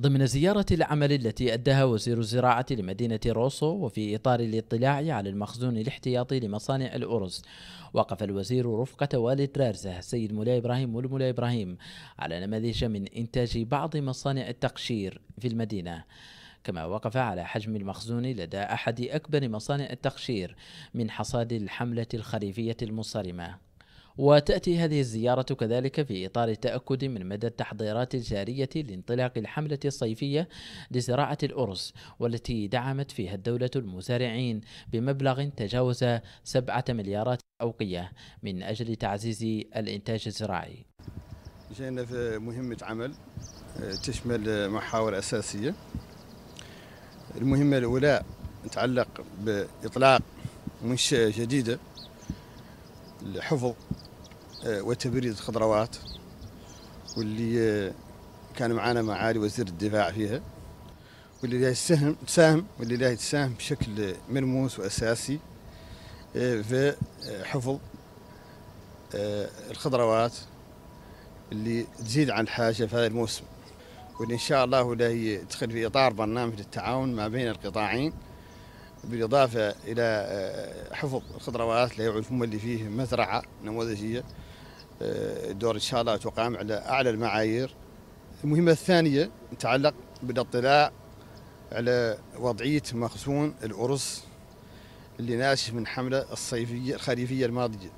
ضمن زيارة العمل التي أداها وزير الزراعة لمدينة روسو وفي إطار الاطلاع على المخزون الاحتياطي لمصانع الأرز وقف الوزير رفقة والد رارزة السيد مولاي إبراهيم والمولاي إبراهيم على نماذج من إنتاج بعض مصانع التقشير في المدينة كما وقف على حجم المخزون لدى أحد أكبر مصانع التقشير من حصاد الحملة الخريفية المصرمة وتأتي هذه الزيارة كذلك في إطار التأكد من مدى التحضيرات الجارية لانطلاق الحملة الصيفية لزراعة الأرز والتي دعمت فيها الدولة المزارعين بمبلغ تجاوز سبعة مليارات أوقية من أجل تعزيز الإنتاج الزراعي جينا في مهمة عمل آه، تشمل محاور أساسية المهمة الأولى تتعلق بإطلاق منشأة جديدة الحفظ آه، وتبريد الخضروات واللي آه، كان معانا معالي وزير الدفاع فيها واللي لا يساهم تساهم واللي لا يتساهم بشكل ملموس واساسي آه، في حفظ الخضروات اللي تزيد عن الحاجه في هذا الموسم واللي ان شاء الله لا يدخل في اطار برنامج التعاون ما بين القطاعين بالإضافة إلى آه، حفظ الخضروات لا يعرفون اللي فيه مزرعة نموذجية آه، الدور إن شاء الله تقام على أعلى المعايير المهمة الثانية تتعلق بالاطلاع على وضعية مخزون الأرز اللي ناشف من حملة الصيفية الخريفية الماضية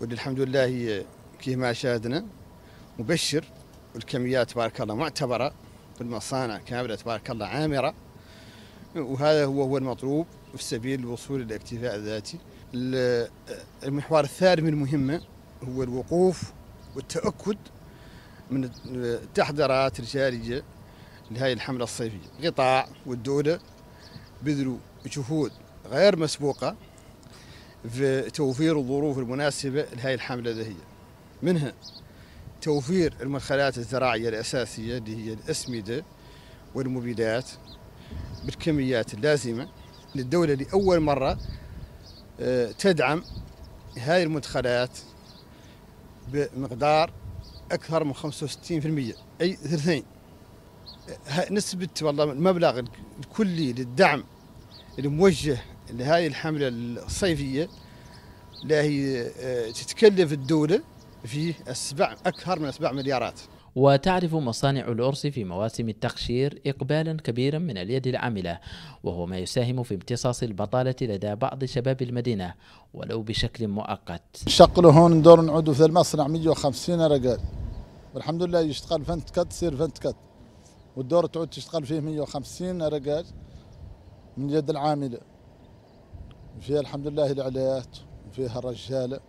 واللي الحمد لله هي كيف ما شاهدنا مبشر والكميات تبارك الله معتبرة والمصانع كاملة تبارك الله عامرة وهذا هو هو المطلوب في سبيل الوصول الى الاكتفاء الذاتي المحور الثالث من المهمه هو الوقوف والتاكد من التحضيرات الجاريه لهذه الحمله الصيفيه القطاع والدوله بذلوا جهود غير مسبوقه في توفير الظروف المناسبه لهذه الحمله ذهيه منها توفير المدخلات الزراعيه الاساسيه اللي هي الاسمده والمبيدات بالكميات اللازمة للدولة لأول مرة آه، تدعم هذه المدخلات بمقدار أكثر من 65% أي ثلثين آه، نسبة والله المبلغ الكلي للدعم الموجه لهذه الحملة الصيفية لا هي آه، تتكلف الدولة فيه أسبع أكثر من 7 مليارات وتعرف مصانع الأرز في مواسم التقشير إقبالا كبيرا من اليد العاملة وهو ما يساهم في امتصاص البطالة لدى بعض شباب المدينة ولو بشكل مؤقت شقل هون دور نعود في المصنع 150 رجال والحمد لله يشتغل فنت كات تصير فنت كات والدور تعود تشتغل فيه 150 رجال من يد العاملة فيها الحمد لله العليات وفيها الرجالة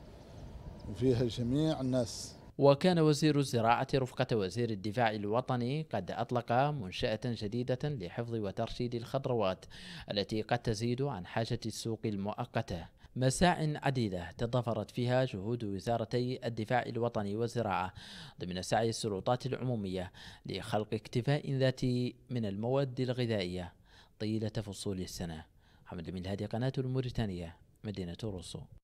وفيها جميع الناس وكان وزير الزراعة رفقة وزير الدفاع الوطني قد أطلق منشأة جديدة لحفظ وترشيد الخضروات التي قد تزيد عن حاجة السوق المؤقته مساع عديدة تضافرت فيها جهود وزارتي الدفاع الوطني والزراعة ضمن سعي السلطات العمومية لخلق اكتفاء ذاتي من المواد الغذائية طيلة فصول السنة حمد من هذه قناة الموريتانية مدينة روسو